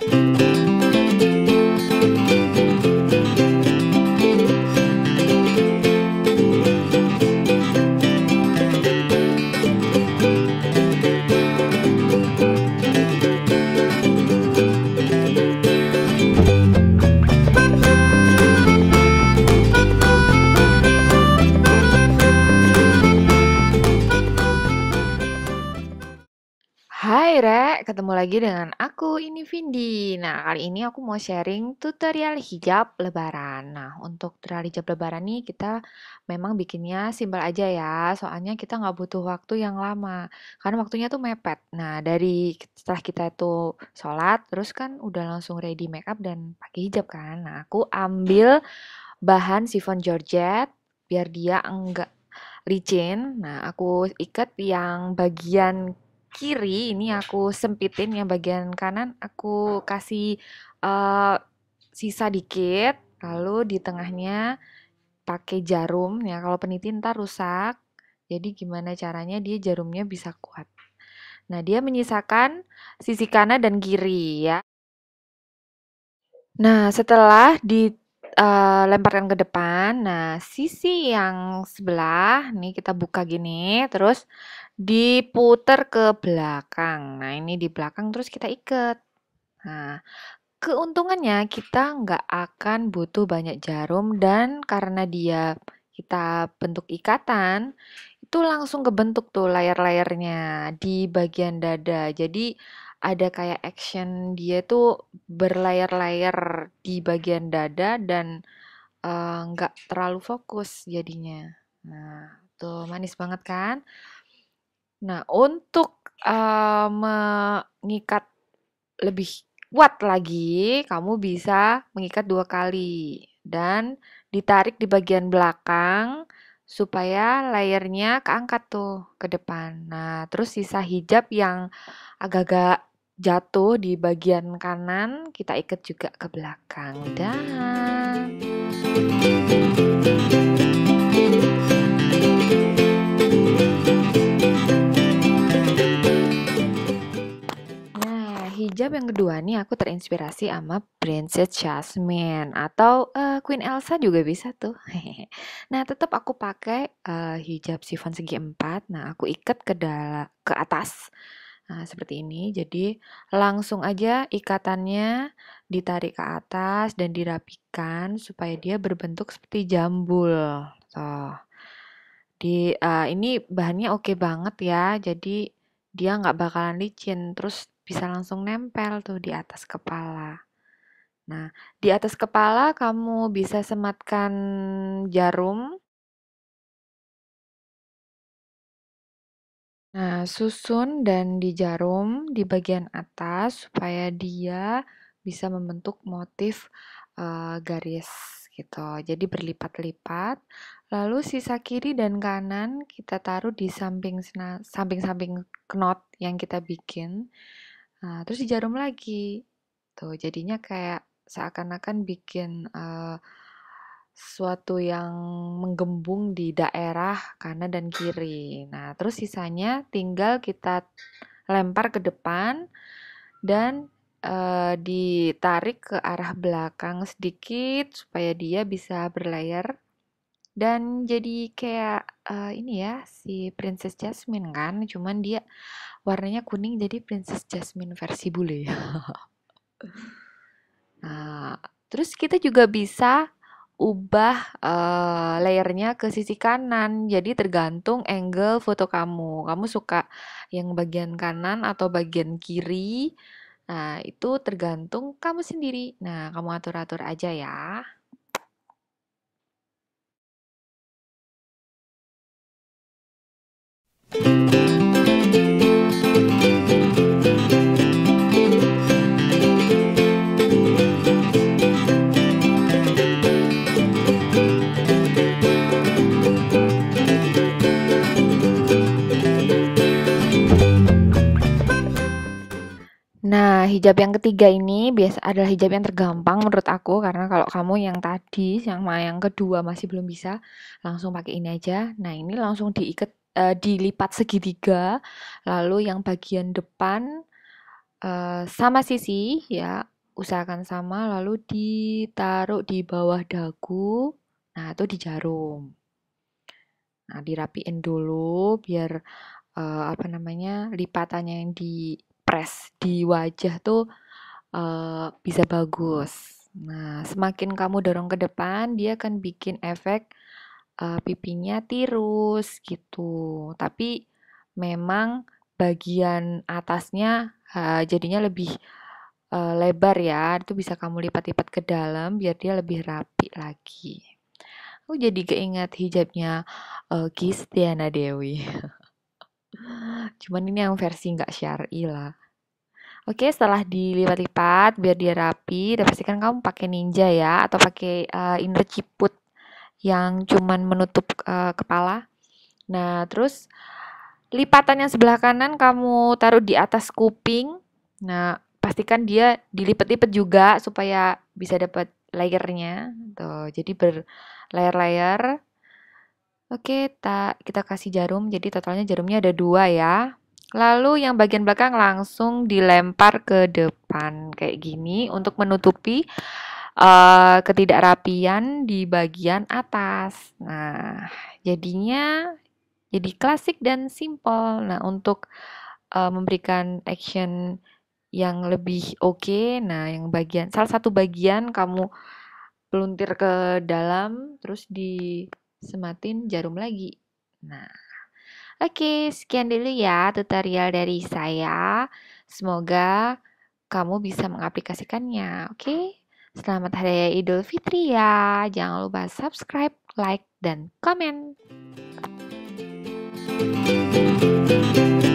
Thank you. Hai Re, ketemu lagi dengan aku ini Vindi. Nah, kali ini aku mau sharing tutorial hijab lebaran. Nah, untuk tutorial hijab lebaran nih kita memang bikinnya simpel aja ya, soalnya kita nggak butuh waktu yang lama, karena waktunya tuh mepet. Nah, dari setelah kita itu sholat, terus kan udah langsung ready makeup dan pakai hijab kan. Nah, aku ambil bahan sifon georgette biar dia enggak licin. Nah, aku ikat yang bagian kiri ini aku sempitin yang bagian kanan aku kasih uh, sisa dikit lalu di tengahnya pakai jarum ya kalau peniti ntar rusak jadi gimana caranya dia jarumnya bisa kuat nah dia menyisakan sisi kanan dan kiri ya nah setelah di uh, lemparkan ke depan nah sisi yang sebelah nih kita buka gini terus diputar ke belakang. Nah, ini di belakang terus kita ikat. Nah, keuntungannya kita nggak akan butuh banyak jarum dan karena dia kita bentuk ikatan, itu langsung kebentuk tuh layar-layarnya di bagian dada. Jadi ada kayak action dia tuh berlayar-layar di bagian dada dan eh, nggak uh, terlalu fokus jadinya. Nah, tuh manis banget kan? Nah, untuk uh, mengikat lebih kuat lagi, kamu bisa mengikat dua kali dan ditarik di bagian belakang supaya layernya keangkat tuh ke depan. Nah, terus sisa hijab yang agak-agak jatuh di bagian kanan kita ikat juga ke belakang. Dah. yang kedua nih aku terinspirasi sama Princess Jasmine atau uh, Queen Elsa juga bisa tuh. nah tetap aku pakai uh, hijab sifon segi empat. Nah aku ikat ke dalam ke atas. Nah, seperti ini. Jadi langsung aja ikatannya ditarik ke atas dan dirapikan supaya dia berbentuk seperti jambul. Tuh. Di uh, ini bahannya oke okay banget ya. Jadi dia nggak bakalan licin. Terus bisa langsung nempel tuh di atas kepala. Nah, di atas kepala kamu bisa sematkan jarum. Nah, susun dan di jarum di bagian atas supaya dia bisa membentuk motif uh, garis gitu. Jadi berlipat-lipat. Lalu sisa kiri dan kanan kita taruh di samping samping-samping knot yang kita bikin. Nah, terus jarum lagi. Tuh, jadinya kayak seakan-akan bikin uh, suatu yang menggembung di daerah kanan dan kiri. Nah, terus sisanya tinggal kita lempar ke depan dan e, ditarik ke arah belakang sedikit supaya dia bisa berlayar dan jadi kayak uh, ini ya si Princess Jasmine kan, cuman dia warnanya kuning jadi Princess Jasmine versi bule. nah, terus kita juga bisa ubah uh, layernya ke sisi kanan. Jadi tergantung angle foto kamu. Kamu suka yang bagian kanan atau bagian kiri. Nah, itu tergantung kamu sendiri. Nah, kamu atur-atur aja ya. Nah, hijab yang ketiga ini biasa adalah hijab yang tergampang menurut aku karena kalau kamu yang tadi yang yang kedua masih belum bisa, langsung pakai ini aja. Nah, ini langsung diikat uh, dilipat segitiga, lalu yang bagian depan uh, sama sisi ya, usahakan sama, lalu ditaruh di bawah dagu, nah itu di jarum. Nah, dirapiin dulu biar uh, apa namanya lipatannya yang di press di wajah tuh uh, bisa bagus. Nah, semakin kamu dorong ke depan, dia akan bikin efek uh, pipinya tirus gitu. Tapi memang bagian atasnya uh, jadinya lebih uh, lebar ya. Itu bisa kamu lipat-lipat ke dalam biar dia lebih rapi lagi. Aku jadi keinget hijabnya uh, Gistiana Dewi. Cuman ini yang versi nggak syari lah. Oke, setelah dilipat-lipat biar dia rapi, dan pastikan kamu pakai ninja ya atau pakai uh, inner ciput yang cuman menutup uh, kepala. Nah, terus lipatan yang sebelah kanan kamu taruh di atas kuping. Nah, pastikan dia dilipet-lipet juga supaya bisa dapat layernya. Tuh, jadi berlayer-layer. Oke, tak kita kasih jarum. Jadi totalnya jarumnya ada dua ya. Lalu yang bagian belakang langsung dilempar ke depan kayak gini untuk menutupi Eh, ketidakrapian di bagian atas. Nah, jadinya jadi klasik dan simple. Nah, untuk uh, memberikan action yang lebih oke, okay, nah yang bagian salah satu bagian kamu peluntir ke dalam terus disematin jarum lagi. Nah, oke, okay, sekian dulu ya tutorial dari saya. Semoga kamu bisa mengaplikasikannya, oke? Okay? Selamat Hari Raya Idul Fitri ya. Jangan lupa subscribe, like, dan komen. thank you